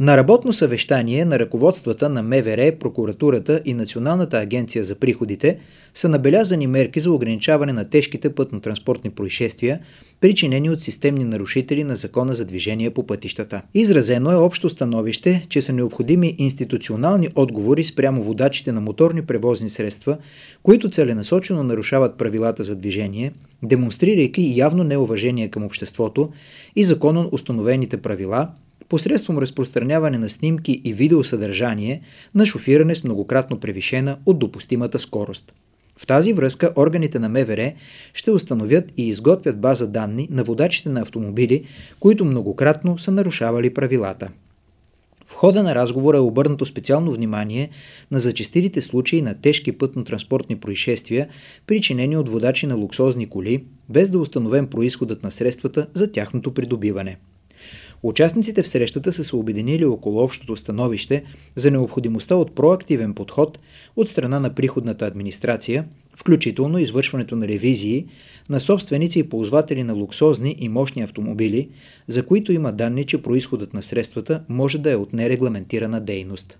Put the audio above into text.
На работно съвещание на ръководствата на МВР, прокуратурата и Националната агенция за приходите са набелязани мерки за ограничаване на тежките пътно-транспортни происшествия, причинени от системни нарушители на Закона за движение по пътищата. Изразено е общо становище, че са необходими институционални отговори спрямо водачите на моторни превозни средства, които целенасочено нарушават правилата за движение, демонстрирайки явно неуважение към обществото и законно установените правила – посредством разпространяване на снимки и видеосъдържание на шофиране с многократно превишена от допустимата скорост. В тази връзка органите на МВР ще установят и изготвят база данни на водачите на автомобили, които многократно са нарушавали правилата. В хода на разговора е обърнато специално внимание на зачистилите случаи на тежки пътно-транспортни происшествия, причинени от водачи на луксозни коли, без да е установен происходът на средствата за тяхното придобиване. Участниците в срещата са се обединили около общото становище за необходимостта от проактивен подход от страна на приходната администрация, включително извършването на ревизии на собственици и ползватели на луксозни и мощни автомобили, за които има данни, че происходът на средствата може да е от нерегламентирана дейност.